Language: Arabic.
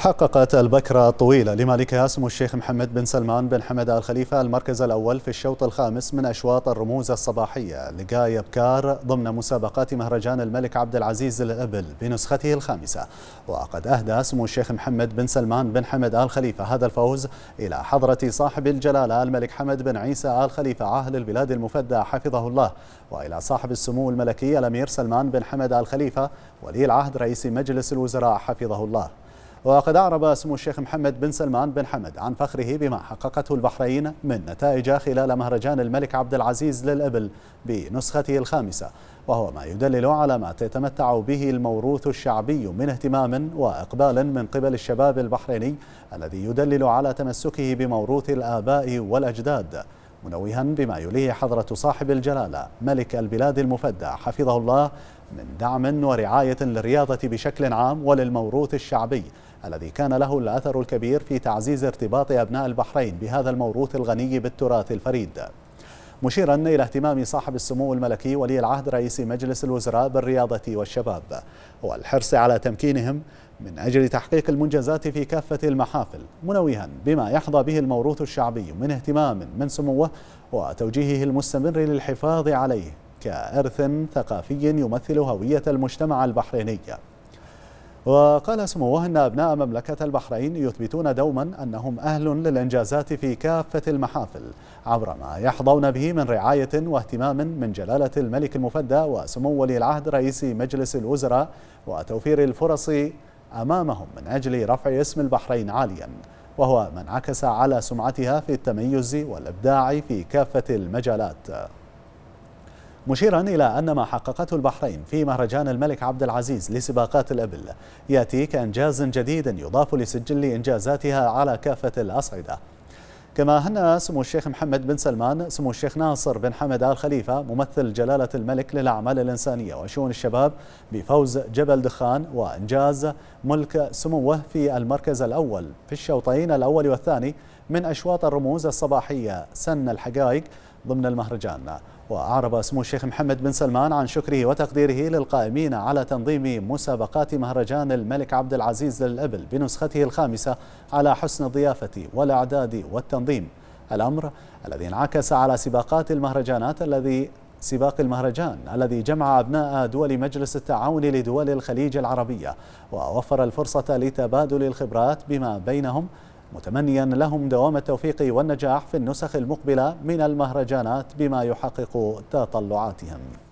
حققت البكرة طويلة لمالكها سمو الشيخ محمد بن سلمان بن حمد آل خليفة المركز الأول في الشوط الخامس من أشواط الرموز الصباحية لقاء بكار ضمن مسابقات مهرجان الملك عبد العزيز الأبل بنسخته الخامسة وقد أهدى سمو الشيخ محمد بن سلمان بن حمد آل خليفة هذا الفوز إلى حضرة صاحب الجلالة الملك حمد بن عيسى آل خليفة عاهل البلاد المفدى حفظه الله وإلى صاحب السمو الملكي الأمير سلمان بن حمد آل خليفة ولي العهد رئيس مجلس الوزراء حفظه الله وقد أعرب سمو الشيخ محمد بن سلمان بن حمد عن فخره بما حققته البحرين من نتائج خلال مهرجان الملك عبد العزيز للإبل بنسخته الخامسة وهو ما يدلل على ما تتمتع به الموروث الشعبي من اهتمام وإقبال من قبل الشباب البحريني الذي يدلل على تمسكه بموروث الآباء والأجداد منوها بما يليه حضرة صاحب الجلالة ملك البلاد المفدى حفظه الله من دعم ورعاية للرياضة بشكل عام وللموروث الشعبي الذي كان له الأثر الكبير في تعزيز ارتباط أبناء البحرين بهذا الموروث الغني بالتراث الفريد مشيرا إلى اهتمام صاحب السمو الملكي ولي العهد رئيس مجلس الوزراء بالرياضة والشباب والحرص على تمكينهم من أجل تحقيق المنجزات في كافة المحافل منوها بما يحظى به الموروث الشعبي من اهتمام من سموه وتوجيهه المستمر للحفاظ عليه كإرث ثقافي يمثل هوية المجتمع البحريني وقال سموه أن أبناء مملكة البحرين يثبتون دوما أنهم أهل للإنجازات في كافة المحافل عبر ما يحظون به من رعاية واهتمام من جلالة الملك المفدى وسمو ولي العهد رئيس مجلس الوزراء وتوفير الفرص أمامهم من أجل رفع اسم البحرين عاليا وهو ما انعكس على سمعتها في التميز والإبداع في كافة المجالات مشيرا إلى أن ما حققته البحرين في مهرجان الملك عبد العزيز لسباقات الأبل يأتي كإنجاز جديد يضاف لسجل إنجازاتها على كافة الأصعدة كما هنأ سمو الشيخ محمد بن سلمان سمو الشيخ ناصر بن حمد آل خليفة ممثل جلالة الملك للأعمال الإنسانية وشؤون الشباب بفوز جبل دخان وإنجاز ملك سموه في المركز الأول في الشوطين الأول والثاني من أشواط الرموز الصباحية سن الحقائق ضمن المهرجان وأعرب سمو الشيخ محمد بن سلمان عن شكره وتقديره للقائمين على تنظيم مسابقات مهرجان الملك عبد العزيز للأبل بنسخته الخامسة على حسن الضيافة والإعداد والتنظيم الأمر الذي انعكس على سباقات المهرجانات الذي سباق المهرجان الذي جمع أبناء دول مجلس التعاون لدول الخليج العربية ووفر الفرصة لتبادل الخبرات بما بينهم متمنيا لهم دوام التوفيق والنجاح في النسخ المقبلة من المهرجانات بما يحقق تطلعاتهم